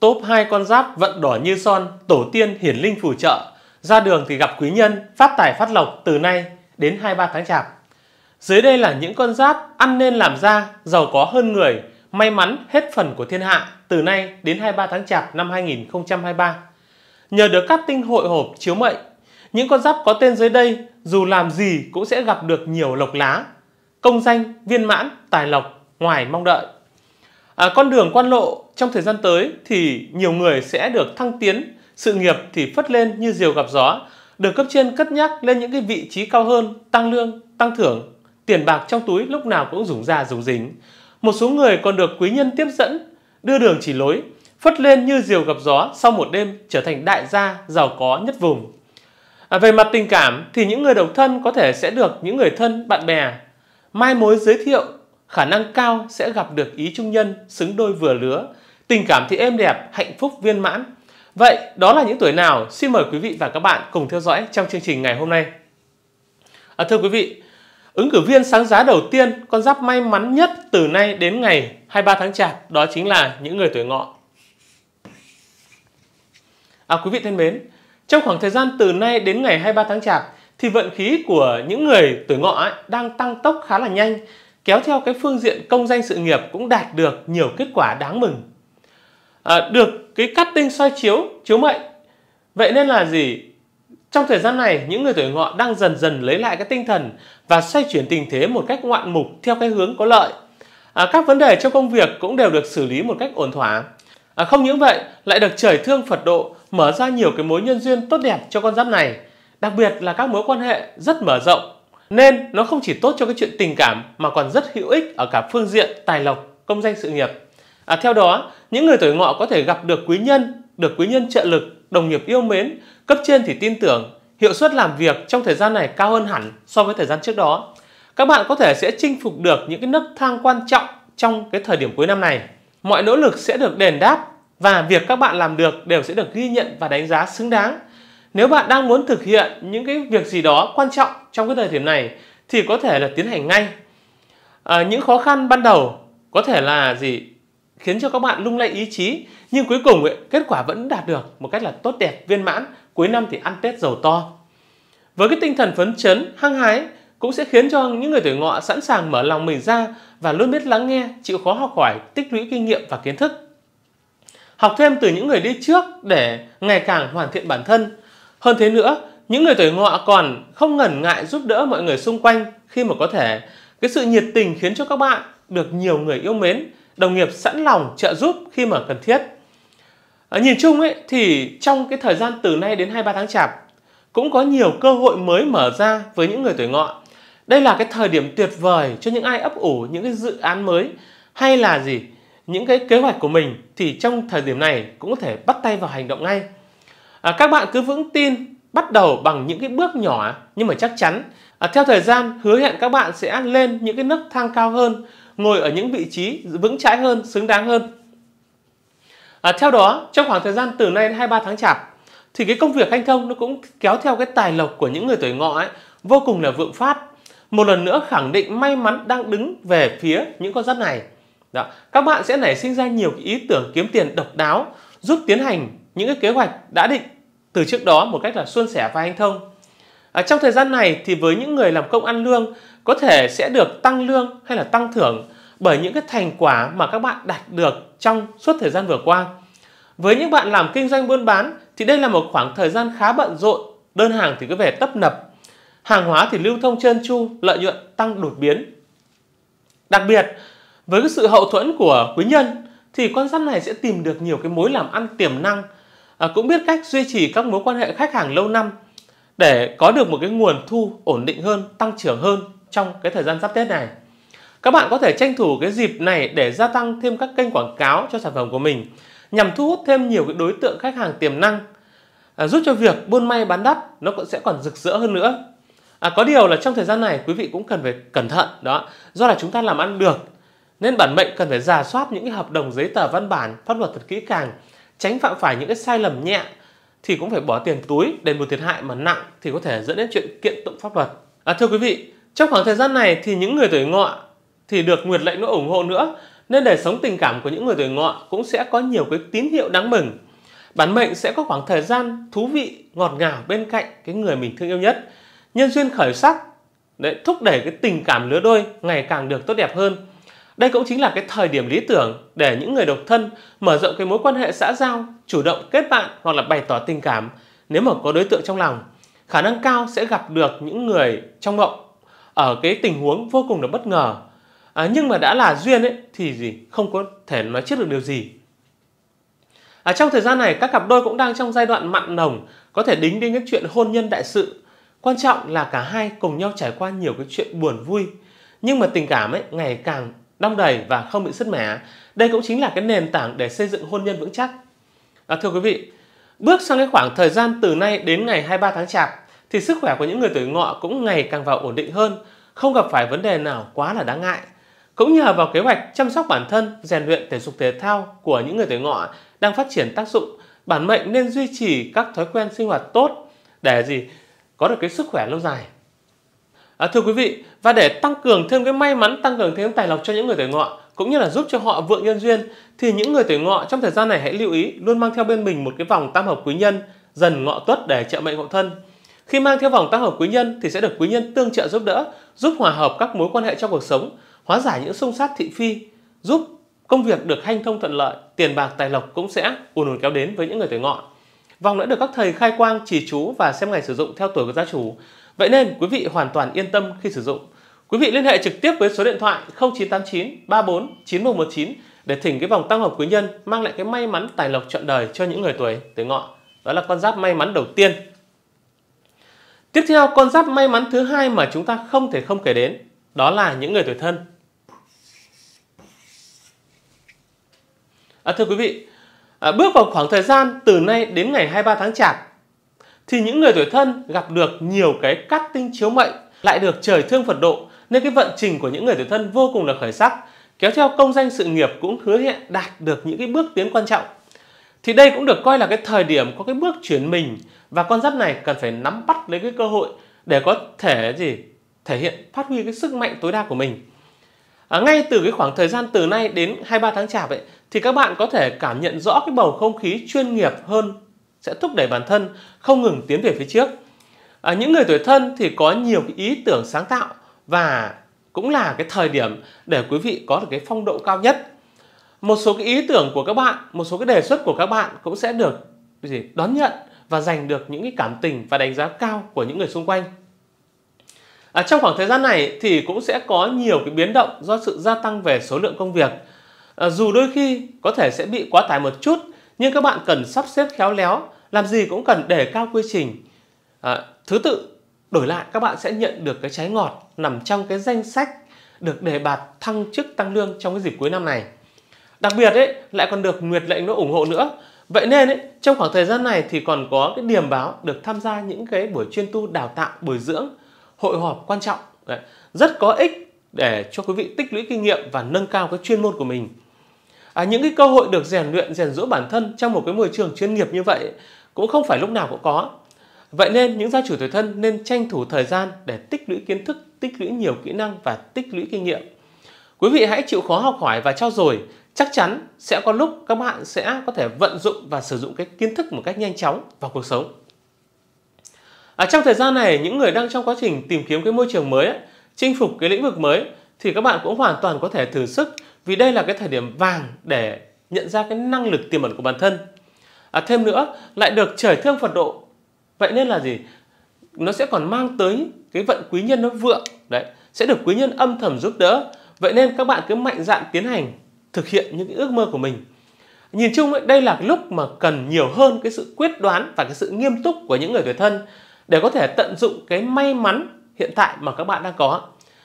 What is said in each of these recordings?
Top 2 con giáp vận đỏ như son, tổ tiên hiển linh phù trợ. Ra đường thì gặp quý nhân, phát tài phát lộc từ nay đến 23 tháng chạp. Dưới đây là những con giáp ăn nên làm ra, giàu có hơn người, may mắn hết phần của thiên hạ từ nay đến 23 tháng chạp năm 2023. Nhờ được các tinh hội hộp chiếu mệnh, những con giáp có tên dưới đây dù làm gì cũng sẽ gặp được nhiều lộc lá, công danh, viên mãn, tài lộc ngoài mong đợi à, con đường quan lộ trong thời gian tới thì nhiều người sẽ được thăng tiến sự nghiệp thì phất lên như diều gặp gió được cấp trên cất nhắc lên những cái vị trí cao hơn tăng lương tăng thưởng tiền bạc trong túi lúc nào cũng rủng ra rủng dính một số người còn được quý nhân tiếp dẫn đưa đường chỉ lối phất lên như diều gặp gió sau một đêm trở thành đại gia giàu có nhất vùng à, về mặt tình cảm thì những người độc thân có thể sẽ được những người thân bạn bè mai mối giới thiệu khả năng cao sẽ gặp được ý trung nhân xứng đôi vừa lứa, tình cảm thì êm đẹp, hạnh phúc viên mãn. Vậy đó là những tuổi nào? Xin mời quý vị và các bạn cùng theo dõi trong chương trình ngày hôm nay. À, thưa quý vị, ứng cử viên sáng giá đầu tiên, con giáp may mắn nhất từ nay đến ngày 23 tháng Chạp đó chính là những người tuổi ngọ. À, quý vị thân mến, trong khoảng thời gian từ nay đến ngày 23 tháng Chạp thì vận khí của những người tuổi ngọ ấy đang tăng tốc khá là nhanh kéo theo cái phương diện công danh sự nghiệp cũng đạt được nhiều kết quả đáng mừng. À, được cái cắt tinh soi chiếu, chiếu mệnh. Vậy nên là gì? Trong thời gian này, những người tuổi ngọ đang dần dần lấy lại cái tinh thần và xoay chuyển tình thế một cách ngoạn mục theo cái hướng có lợi. À, các vấn đề trong công việc cũng đều được xử lý một cách ổn thỏa. À, không những vậy, lại được trời thương Phật độ mở ra nhiều cái mối nhân duyên tốt đẹp cho con giáp này, đặc biệt là các mối quan hệ rất mở rộng nên nó không chỉ tốt cho cái chuyện tình cảm mà còn rất hữu ích ở cả phương diện tài lộc, công danh sự nghiệp. À, theo đó, những người tuổi ngọ có thể gặp được quý nhân, được quý nhân trợ lực, đồng nghiệp yêu mến, cấp trên thì tin tưởng, hiệu suất làm việc trong thời gian này cao hơn hẳn so với thời gian trước đó. Các bạn có thể sẽ chinh phục được những cái nấc thang quan trọng trong cái thời điểm cuối năm này. Mọi nỗ lực sẽ được đền đáp và việc các bạn làm được đều sẽ được ghi nhận và đánh giá xứng đáng nếu bạn đang muốn thực hiện những cái việc gì đó quan trọng trong cái thời điểm này thì có thể là tiến hành ngay. À, những khó khăn ban đầu có thể là gì khiến cho các bạn lung lay ý chí nhưng cuối cùng ấy, kết quả vẫn đạt được một cách là tốt đẹp viên mãn cuối năm thì ăn tết giàu to với cái tinh thần phấn chấn hăng hái cũng sẽ khiến cho những người tuổi ngọ sẵn sàng mở lòng mình ra và luôn biết lắng nghe chịu khó học hỏi tích lũy kinh nghiệm và kiến thức học thêm từ những người đi trước để ngày càng hoàn thiện bản thân hơn thế nữa, những người tuổi ngọ còn không ngần ngại giúp đỡ mọi người xung quanh khi mà có thể. Cái sự nhiệt tình khiến cho các bạn được nhiều người yêu mến, đồng nghiệp sẵn lòng trợ giúp khi mà cần thiết. À, nhìn chung ấy thì trong cái thời gian từ nay đến 23 tháng chạp cũng có nhiều cơ hội mới mở ra với những người tuổi ngọ. Đây là cái thời điểm tuyệt vời cho những ai ấp ủ những cái dự án mới hay là gì? Những cái kế hoạch của mình thì trong thời điểm này cũng có thể bắt tay vào hành động ngay à, các bạn cứ vững tin bắt đầu bằng những cái bước nhỏ nhưng mà chắc chắn à, theo thời gian hứa hẹn các bạn sẽ lên những cái nấc thang cao hơn ngồi ở những vị trí vững chãi hơn xứng đáng hơn à, theo đó trong khoảng thời gian từ nay đến 23 tháng chạp thì cái công việc hanh thông nó cũng kéo theo cái tài lộc của những người tuổi ngọ ấy vô cùng là vượng phát một lần nữa khẳng định may mắn đang đứng về phía những con giáp này đó. các bạn sẽ nảy sinh ra nhiều ý tưởng kiếm tiền độc đáo giúp tiến hành những cái kế hoạch đã định từ trước đó một cách là suôn sẻ và anh thông. À, trong thời gian này thì với những người làm công ăn lương có thể sẽ được tăng lương hay là tăng thưởng bởi những cái thành quả mà các bạn đạt được trong suốt thời gian vừa qua. Với những bạn làm kinh doanh buôn bán thì đây là một khoảng thời gian khá bận rộn, đơn hàng thì cứ về tấp nập, hàng hóa thì lưu thông trơn tru, lợi nhuận tăng đột biến. Đặc biệt, với cái sự hậu thuẫn của quý nhân thì con giáp này sẽ tìm được nhiều cái mối làm ăn tiềm năng À, cũng biết cách duy trì các mối quan hệ khách hàng lâu năm để có được một cái nguồn thu ổn định hơn, tăng trưởng hơn trong cái thời gian sắp Tết này. Các bạn có thể tranh thủ cái dịp này để gia tăng thêm các kênh quảng cáo cho sản phẩm của mình nhằm thu hút thêm nhiều cái đối tượng khách hàng tiềm năng à, giúp cho việc buôn may bán đắt nó cũng sẽ còn rực rỡ hơn nữa. À, có điều là trong thời gian này quý vị cũng cần phải cẩn thận đó do là chúng ta làm ăn được nên bản mệnh cần phải giả soát những cái hợp đồng giấy tờ văn bản pháp luật thật kỹ càng tránh phạm phải những cái sai lầm nhẹ thì cũng phải bỏ tiền túi đền bù thiệt hại mà nặng thì có thể dẫn đến chuyện kiện tụng pháp luật. À, thưa quý vị, trong khoảng thời gian này thì những người tuổi ngọ thì được Nguyệt lệnh nó ủng hộ nữa nên đời sống tình cảm của những người tuổi ngọ cũng sẽ có nhiều cái tín hiệu đáng mừng. Bản mệnh sẽ có khoảng thời gian thú vị, ngọt ngào bên cạnh cái người mình thương yêu nhất. Nhân duyên khởi sắc, để thúc đẩy cái tình cảm lứa đôi ngày càng được tốt đẹp hơn. Đây cũng chính là cái thời điểm lý tưởng để những người độc thân mở rộng cái mối quan hệ xã giao, chủ động kết bạn hoặc là bày tỏ tình cảm nếu mà có đối tượng trong lòng. Khả năng cao sẽ gặp được những người trong mộng ở cái tình huống vô cùng là bất ngờ. À, nhưng mà đã là duyên ấy thì gì không có thể nói trước được điều gì. À, trong thời gian này các cặp đôi cũng đang trong giai đoạn mặn nồng có thể đính đến cái chuyện hôn nhân đại sự. Quan trọng là cả hai cùng nhau trải qua nhiều cái chuyện buồn vui nhưng mà tình cảm ấy ngày càng đong đầy và không bị sứt mẻ. Đây cũng chính là cái nền tảng để xây dựng hôn nhân vững chắc. À, thưa quý vị, bước sang cái khoảng thời gian từ nay đến ngày 23 tháng Chạp thì sức khỏe của những người tuổi ngọ cũng ngày càng vào ổn định hơn, không gặp phải vấn đề nào quá là đáng ngại. Cũng nhờ vào kế hoạch chăm sóc bản thân, rèn luyện thể dục thể thao của những người tuổi ngọ đang phát triển tác dụng, bản mệnh nên duy trì các thói quen sinh hoạt tốt để gì có được cái sức khỏe lâu dài. À, thưa quý vị, và để tăng cường thêm cái may mắn, tăng cường thêm tài lộc cho những người tuổi ngọ cũng như là giúp cho họ vượng nhân duyên thì những người tuổi ngọ trong thời gian này hãy lưu ý luôn mang theo bên mình một cái vòng tam hợp quý nhân dần ngọ tuất để trợ mệnh ngọ thân. Khi mang theo vòng tam hợp quý nhân thì sẽ được quý nhân tương trợ giúp đỡ, giúp hòa hợp các mối quan hệ trong cuộc sống, hóa giải những xung sát thị phi, giúp công việc được hanh thông thuận lợi, tiền bạc tài lộc cũng sẽ ùn ùn kéo đến với những người tuổi ngọ. Vòng đã được các thầy khai quang, chỉ chú và xem ngày sử dụng theo tuổi của gia chủ. Vậy nên quý vị hoàn toàn yên tâm khi sử dụng. Quý vị liên hệ trực tiếp với số điện thoại 0989 34 9119 để thỉnh cái vòng tăng hợp quý nhân mang lại cái may mắn tài lộc trọn đời cho những người tuổi tuổi ngọ. Đó là con giáp may mắn đầu tiên. Tiếp theo, con giáp may mắn thứ hai mà chúng ta không thể không kể đến, đó là những người tuổi thân. À, thưa quý vị, à, bước vào khoảng thời gian từ nay đến ngày 23 tháng Chạp thì những người tuổi thân gặp được nhiều cái cắt tinh chiếu mệnh lại được trời thương Phật độ nên cái vận trình của những người tuổi thân vô cùng là khởi sắc kéo theo công danh sự nghiệp cũng hứa hẹn đạt được những cái bước tiến quan trọng thì đây cũng được coi là cái thời điểm có cái bước chuyển mình và con giáp này cần phải nắm bắt lấy cái cơ hội để có thể gì thể hiện phát huy cái sức mạnh tối đa của mình à, ngay từ cái khoảng thời gian từ nay đến 23 tháng chạp ấy thì các bạn có thể cảm nhận rõ cái bầu không khí chuyên nghiệp hơn sẽ thúc đẩy bản thân không ngừng tiến về phía trước. À, những người tuổi thân thì có nhiều cái ý tưởng sáng tạo và cũng là cái thời điểm để quý vị có được cái phong độ cao nhất. Một số cái ý tưởng của các bạn, một số cái đề xuất của các bạn cũng sẽ được gì đón nhận và giành được những cái cảm tình và đánh giá cao của những người xung quanh. À, trong khoảng thời gian này thì cũng sẽ có nhiều cái biến động do sự gia tăng về số lượng công việc. À, dù đôi khi có thể sẽ bị quá tải một chút nhưng các bạn cần sắp xếp khéo léo làm gì cũng cần đề cao quy trình à, thứ tự đổi lại các bạn sẽ nhận được cái trái ngọt nằm trong cái danh sách được đề bạt thăng chức tăng lương trong cái dịp cuối năm này đặc biệt ấy lại còn được nguyệt lệnh nó ủng hộ nữa vậy nên ấy, trong khoảng thời gian này thì còn có cái điểm báo được tham gia những cái buổi chuyên tu đào tạo bồi dưỡng hội họp quan trọng Đấy, rất có ích để cho quý vị tích lũy kinh nghiệm và nâng cao cái chuyên môn của mình à, những cái cơ hội được rèn luyện rèn rũa bản thân trong một cái môi trường chuyên nghiệp như vậy cũng không phải lúc nào cũng có. Vậy nên những gia chủ tuổi thân nên tranh thủ thời gian để tích lũy kiến thức, tích lũy nhiều kỹ năng và tích lũy kinh nghiệm. Quý vị hãy chịu khó học hỏi và trao dồi, chắc chắn sẽ có lúc các bạn sẽ có thể vận dụng và sử dụng cái kiến thức một cách nhanh chóng vào cuộc sống. À, trong thời gian này, những người đang trong quá trình tìm kiếm cái môi trường mới, chinh phục cái lĩnh vực mới thì các bạn cũng hoàn toàn có thể thử sức vì đây là cái thời điểm vàng để nhận ra cái năng lực tiềm ẩn của bản thân à, thêm nữa lại được trời thương Phật độ vậy nên là gì nó sẽ còn mang tới cái vận quý nhân nó vượng đấy sẽ được quý nhân âm thầm giúp đỡ vậy nên các bạn cứ mạnh dạn tiến hành thực hiện những cái ước mơ của mình nhìn chung ấy, đây là lúc mà cần nhiều hơn cái sự quyết đoán và cái sự nghiêm túc của những người tuổi thân để có thể tận dụng cái may mắn hiện tại mà các bạn đang có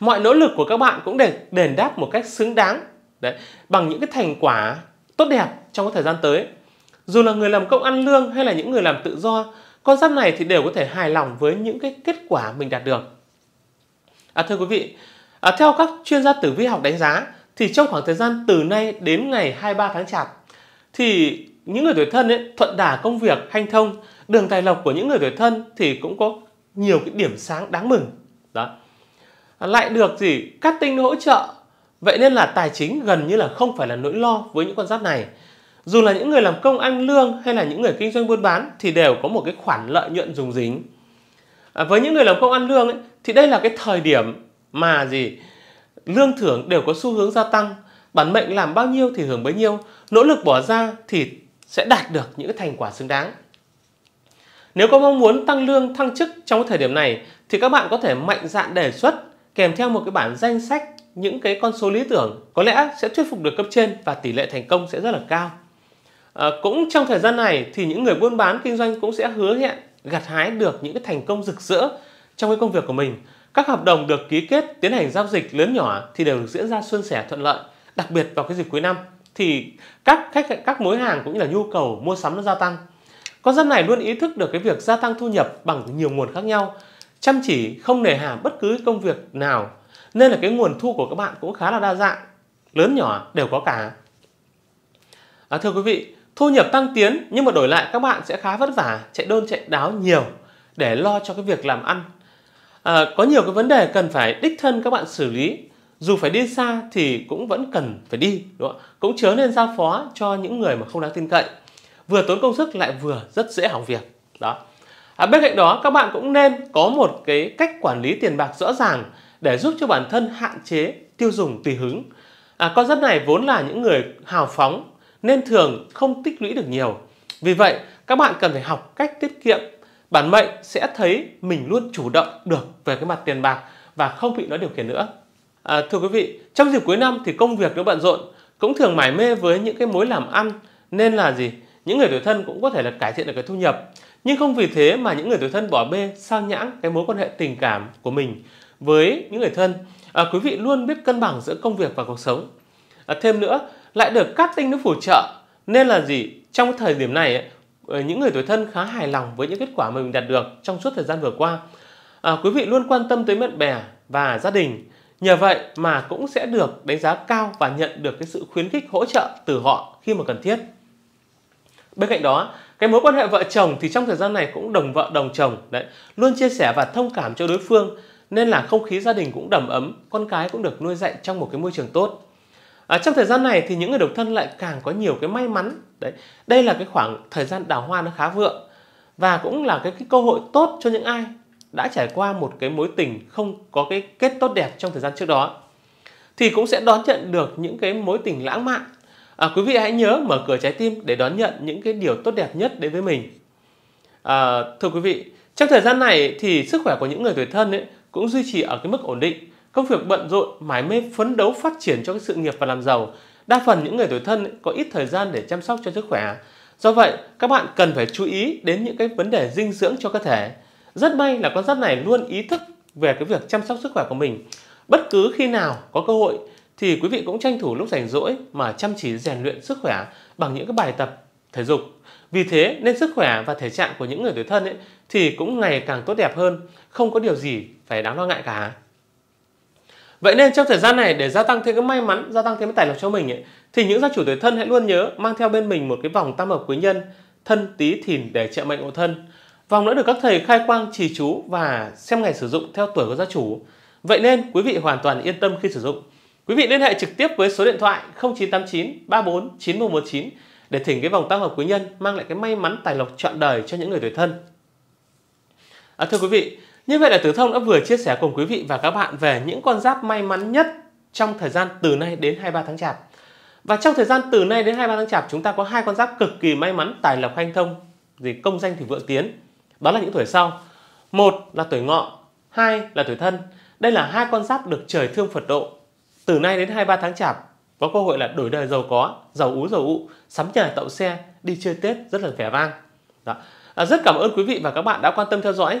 mọi nỗ lực của các bạn cũng để đền đáp một cách xứng đáng đấy bằng những cái thành quả tốt đẹp trong cái thời gian tới dù là người làm công ăn lương hay là những người làm tự do, con giáp này thì đều có thể hài lòng với những cái kết quả mình đạt được. À, thưa quý vị, à, theo các chuyên gia tử vi học đánh giá, thì trong khoảng thời gian từ nay đến ngày 23 tháng Chạp, thì những người tuổi thân ấy, thuận đà công việc, hanh thông, đường tài lộc của những người tuổi thân thì cũng có nhiều cái điểm sáng đáng mừng. Đó. À, lại được gì? Cát tinh hỗ trợ. Vậy nên là tài chính gần như là không phải là nỗi lo với những con giáp này. Dù là những người làm công ăn lương hay là những người kinh doanh buôn bán thì đều có một cái khoản lợi nhuận dùng dính. À, với những người làm công ăn lương ấy, thì đây là cái thời điểm mà gì lương thưởng đều có xu hướng gia tăng, bản mệnh làm bao nhiêu thì hưởng bấy nhiêu, nỗ lực bỏ ra thì sẽ đạt được những cái thành quả xứng đáng. Nếu có mong muốn tăng lương thăng chức trong thời điểm này thì các bạn có thể mạnh dạn đề xuất kèm theo một cái bản danh sách những cái con số lý tưởng có lẽ sẽ thuyết phục được cấp trên và tỷ lệ thành công sẽ rất là cao. À, cũng trong thời gian này thì những người buôn bán kinh doanh cũng sẽ hứa hẹn gặt hái được những cái thành công rực rỡ trong cái công việc của mình. Các hợp đồng được ký kết, tiến hành giao dịch lớn nhỏ thì đều được diễn ra suôn sẻ thuận lợi, đặc biệt vào cái dịp cuối năm thì các khách các mối hàng cũng như là nhu cầu mua sắm nó gia tăng. Con dân này luôn ý thức được cái việc gia tăng thu nhập bằng nhiều nguồn khác nhau, chăm chỉ không nề hà bất cứ công việc nào nên là cái nguồn thu của các bạn cũng khá là đa dạng, lớn nhỏ đều có cả. À, thưa quý vị, Thu nhập tăng tiến nhưng mà đổi lại các bạn sẽ khá vất vả, chạy đơn chạy đáo nhiều để lo cho cái việc làm ăn. À, có nhiều cái vấn đề cần phải đích thân các bạn xử lý. Dù phải đi xa thì cũng vẫn cần phải đi, đúng không? Cũng chớ nên giao phó cho những người mà không đáng tin cậy. Vừa tốn công sức lại vừa rất dễ hỏng việc. Đó. À, bên cạnh đó các bạn cũng nên có một cái cách quản lý tiền bạc rõ ràng để giúp cho bản thân hạn chế tiêu dùng tùy hứng. À, con giáp này vốn là những người hào phóng, nên thường không tích lũy được nhiều. Vì vậy, các bạn cần phải học cách tiết kiệm. Bản mệnh sẽ thấy mình luôn chủ động được về cái mặt tiền bạc và không bị nó điều khiển nữa. À, thưa quý vị, trong dịp cuối năm thì công việc nó bận rộn, cũng thường mải mê với những cái mối làm ăn nên là gì? Những người tuổi thân cũng có thể là cải thiện được cái thu nhập. Nhưng không vì thế mà những người tuổi thân bỏ bê sang nhãng cái mối quan hệ tình cảm của mình với những người thân. À, quý vị luôn biết cân bằng giữa công việc và cuộc sống. À, thêm nữa, lại được các tinh nó phù trợ nên là gì trong thời điểm này ờ, những người tuổi thân khá hài lòng với những kết quả mà mình đạt được trong suốt thời gian vừa qua à, quý vị luôn quan tâm tới bạn bè và gia đình nhờ vậy mà cũng sẽ được đánh giá cao và nhận được cái sự khuyến khích hỗ trợ từ họ khi mà cần thiết bên cạnh đó cái mối quan hệ vợ chồng thì trong thời gian này cũng đồng vợ đồng chồng đấy luôn chia sẻ và thông cảm cho đối phương nên là không khí gia đình cũng đầm ấm con cái cũng được nuôi dạy trong một cái môi trường tốt À, trong thời gian này thì những người độc thân lại càng có nhiều cái may mắn đấy đây là cái khoảng thời gian đào hoa nó khá vượng và cũng là cái, cái cơ hội tốt cho những ai đã trải qua một cái mối tình không có cái kết tốt đẹp trong thời gian trước đó thì cũng sẽ đón nhận được những cái mối tình lãng mạn à, quý vị hãy nhớ mở cửa trái tim để đón nhận những cái điều tốt đẹp nhất đến với mình à, thưa quý vị trong thời gian này thì sức khỏe của những người tuổi thân ấy cũng duy trì ở cái mức ổn định công việc bận rộn, mải mê phấn đấu phát triển cho cái sự nghiệp và làm giàu. Đa phần những người tuổi thân có ít thời gian để chăm sóc cho sức khỏe. Do vậy, các bạn cần phải chú ý đến những cái vấn đề dinh dưỡng cho cơ thể. Rất may là con giáp này luôn ý thức về cái việc chăm sóc sức khỏe của mình. Bất cứ khi nào có cơ hội thì quý vị cũng tranh thủ lúc rảnh rỗi mà chăm chỉ rèn luyện sức khỏe bằng những cái bài tập thể dục. Vì thế nên sức khỏe và thể trạng của những người tuổi thân ấy thì cũng ngày càng tốt đẹp hơn, không có điều gì phải đáng lo ngại cả. Vậy nên trong thời gian này để gia tăng thêm cái may mắn, gia tăng thêm cái tài lộc cho mình ấy, thì những gia chủ tuổi thân hãy luôn nhớ mang theo bên mình một cái vòng tam hợp quý nhân thân tí thìn để trợ mệnh hộ thân. Vòng đã được các thầy khai quang trì chú và xem ngày sử dụng theo tuổi của gia chủ. Vậy nên quý vị hoàn toàn yên tâm khi sử dụng. Quý vị liên hệ trực tiếp với số điện thoại 0989 34 9119 để thỉnh cái vòng tam hợp quý nhân mang lại cái may mắn tài lộc trọn đời cho những người tuổi thân. À, thưa quý vị, như vậy là Tử Thông đã vừa chia sẻ cùng quý vị và các bạn về những con giáp may mắn nhất trong thời gian từ nay đến 23 tháng Chạp. Và trong thời gian từ nay đến 23 tháng Chạp chúng ta có hai con giáp cực kỳ may mắn tài lộc hanh thông, gì công danh thì vượng tiến. Đó là những tuổi sau. Một là tuổi ngọ, hai là tuổi thân. Đây là hai con giáp được trời thương Phật độ. Từ nay đến 23 tháng Chạp có cơ hội là đổi đời giàu có, giàu ú giàu ụ, sắm nhà tậu xe, đi chơi Tết rất là vẻ vang. Đó. À, rất cảm ơn quý vị và các bạn đã quan tâm theo dõi.